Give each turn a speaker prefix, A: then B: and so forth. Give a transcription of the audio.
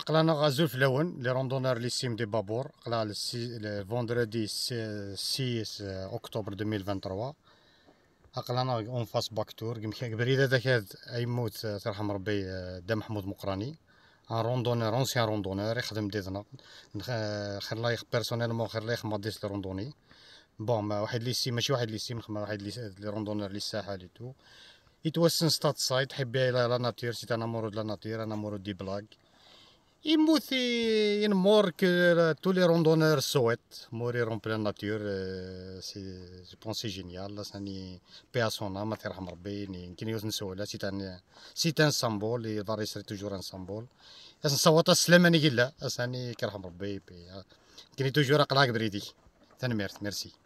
A: قلنا غازول في الاول لي روندونور لي سيم دي بابور قلا الفوندردي 6 اكتوبر 2023 قلنا اون فاس باك تور بريدة ذاك موت ترحم ربي دا محمود مقراني ان روندونور اونسيان روندونور يخدم ديزنا خلايخ بيرسونيلمون خلايخ ماديس لي روندوني بون واحد لي سيم ماشي واحد لي سيم خما واحد لي روندونور لي الساحل تو يتوسن ستات سايت حبي لا ناتير سيت انا مورود لا ناتير انا مورود دي بلاك يموت ان مور كو تو لي روندونور سويت مورير اون بلان ناتور سي جو سي جينيال ثاني بي ا سون ما ترحم ربي يمكن يوز نسول سي تان سي تان سامبول لي فاري سري توجور ان سامبول اسن صوت السلام اني كلا اسني كرحم ربي بي كني توجور اقلاق بريدي ثاني ميرت ميرسي